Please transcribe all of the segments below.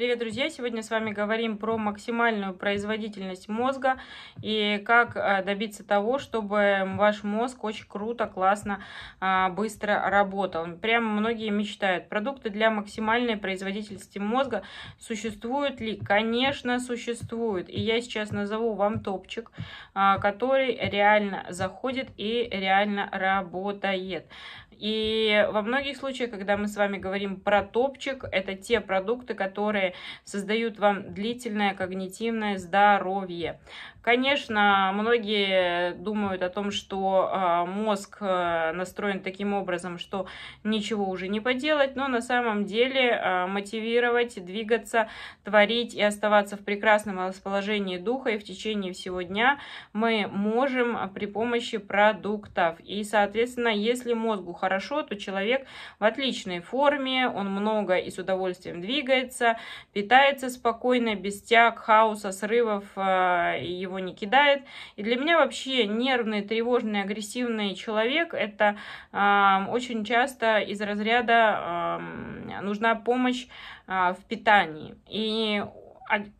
Привет, друзья! Сегодня с вами говорим про максимальную производительность мозга и как э, добиться того, чтобы ваш мозг очень круто, классно, а, быстро работал. Прям многие мечтают. Продукты для максимальной производительности мозга существуют ли? Конечно, существуют. И я сейчас назову вам топчик, а, который реально заходит и реально работает. И во многих случаях, когда мы с вами говорим про топчик, это те продукты, которые которые создают вам длительное когнитивное здоровье. Конечно, многие думают о том, что а, мозг э, настроен таким образом, что ничего уже не поделать, но на самом деле а, мотивировать, двигаться, творить и оставаться в прекрасном расположении духа и в течение всего дня мы можем при помощи продуктов. И, соответственно, если мозгу хорошо, то человек в отличной форме, он много и с удовольствием двигается, питается спокойно, без тяг, хаоса, срывов, э, его не кидает. И для меня вообще нервный, тревожный, агрессивный человек, это очень часто из разряда нужна помощь а, в питании. И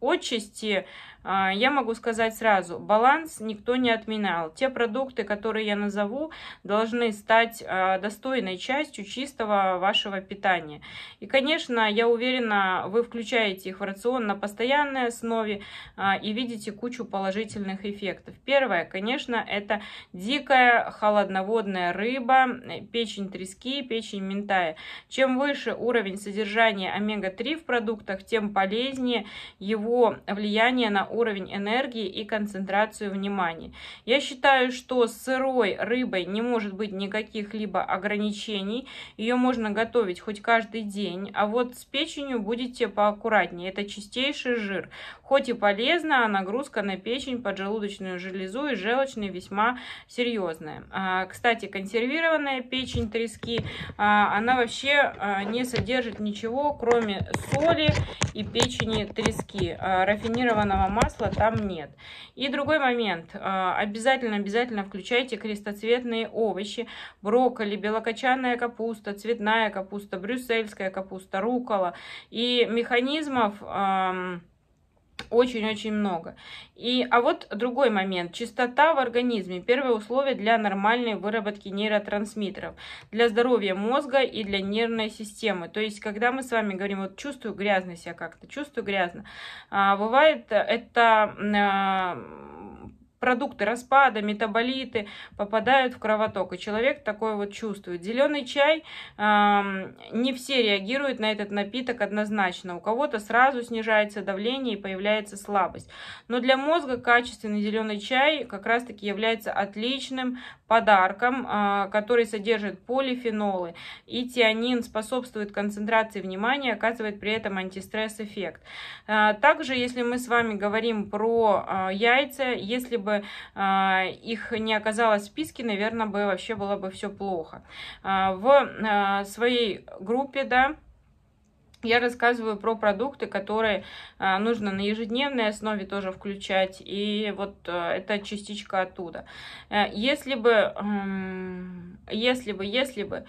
отчасти а, я могу сказать сразу, баланс никто не отменял. Те продукты, которые я назову, должны стать а, достойной частью чистого вашего питания. И, конечно, я уверена, вы включаете их в рацион на постоянной основе а, и видите кучу положительных эффектов. Первое, конечно, это дикая холодноводная рыба, печень трески, печень ментая. Чем выше уровень содержания омега-3 в продуктах, тем полезнее его влияние на уровень энергии и концентрацию внимания. Я считаю, что с сырой рыбой не может быть никаких либо ограничений. Ее можно готовить хоть каждый день, а вот с печенью будете поаккуратнее. Это чистейший жир. Хоть и полезно, а нагрузка на печень, поджелудочную железу и желчные весьма серьезная. А, кстати, консервированная печень трески, а, она вообще а, не содержит ничего, кроме соли и печени трески. Рафинированного масла масла там нет. И другой момент. Обязательно-обязательно включайте крестоцветные овощи. Брокколи, белокочанная капуста, цветная капуста, брюссельская капуста, рукола. И механизмов... Эм, очень-очень много. И, а вот другой момент. Чистота в организме – первое условие для нормальной выработки нейротрансмиттеров, для здоровья мозга и для нервной системы. То есть, когда мы с вами говорим, вот чувствую грязно себя как-то, чувствую грязно, а, бывает это... А, продукты распада, метаболиты попадают в кровоток, и человек такое вот чувствует. Зеленый чай, э, не все реагируют на этот напиток однозначно. У кого-то сразу снижается давление и появляется слабость. Но для мозга качественный зеленый чай как раз-таки является отличным подарком, э, который содержит полифенолы. И тианин способствует концентрации внимания, оказывает при этом антистресс-эффект. Э, также, если мы с вами говорим про э, яйца, если бы бы э, их не оказалось в списке, наверное, бы вообще было бы все плохо. Э, в э, своей группе, да, я рассказываю про продукты, которые э, нужно на ежедневной основе тоже включать, и вот э, это частичка оттуда. Э, эм, если бы, если бы, если бы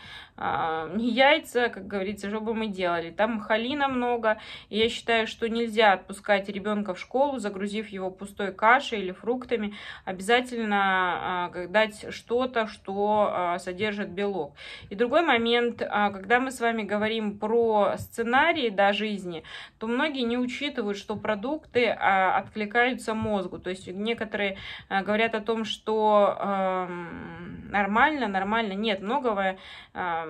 не яйца, как говорится, что бы мы делали? Там халина много, я считаю, что нельзя отпускать ребенка в школу, загрузив его пустой кашей или фруктами. Обязательно дать что-то, что содержит белок. И другой момент, когда мы с вами говорим про сценарий, сценарии да, жизни, то многие не учитывают, что продукты а, откликаются мозгу. То есть некоторые а, говорят о том, что а, нормально, нормально. Нет, многого, а,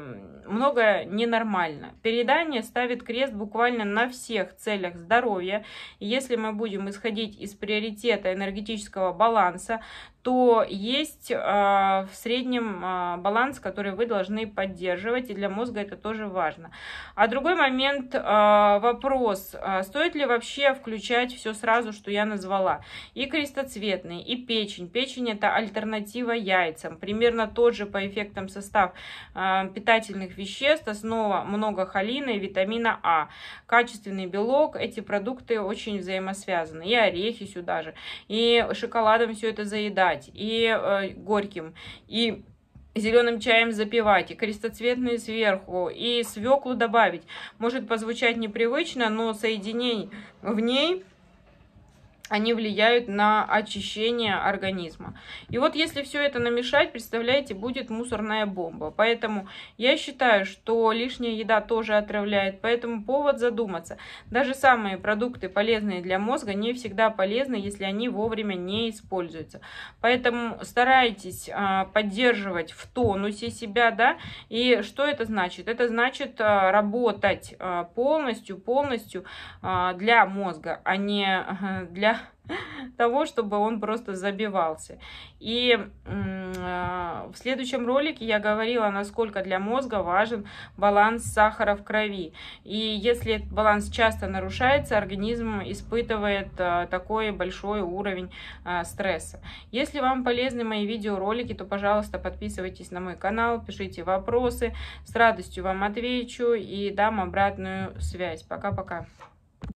многое ненормально. Передание ставит крест буквально на всех целях здоровья. Если мы будем исходить из приоритета энергетического баланса, то есть э, в среднем э, баланс, который вы должны поддерживать, и для мозга это тоже важно. А другой момент, э, вопрос, э, стоит ли вообще включать все сразу, что я назвала? И крестоцветный, и печень. Печень это альтернатива яйцам, примерно тот же по эффектам состав э, питательных веществ, основа много холина и витамина А, качественный белок, эти продукты очень взаимосвязаны, и орехи сюда же, и шоколадом все это заедать брать, и э, горьким, и зеленым чаем запивать, и крестоцветные сверху, и свеклу добавить. Может позвучать непривычно, но соединений в ней они влияют на очищение организма. И вот если все это намешать, представляете, будет мусорная бомба. Поэтому я считаю, что лишняя еда тоже отравляет, поэтому повод задуматься. Даже самые продукты, полезные для мозга, не всегда полезны, если они вовремя не используются. Поэтому старайтесь а, поддерживать в тонусе себя, да, и что это значит? Это значит а, работать а, полностью, полностью для мозга, а не для того, чтобы он просто забивался. И а, в следующем ролике я говорила, насколько для мозга важен баланс сахара в крови. И если этот баланс часто нарушается, организм испытывает а, такой большой уровень а, стресса. Если вам полезны мои видеоролики, то, пожалуйста, подписывайтесь на мой канал, пишите вопросы, с радостью вам отвечу и дам обратную связь. Пока-пока.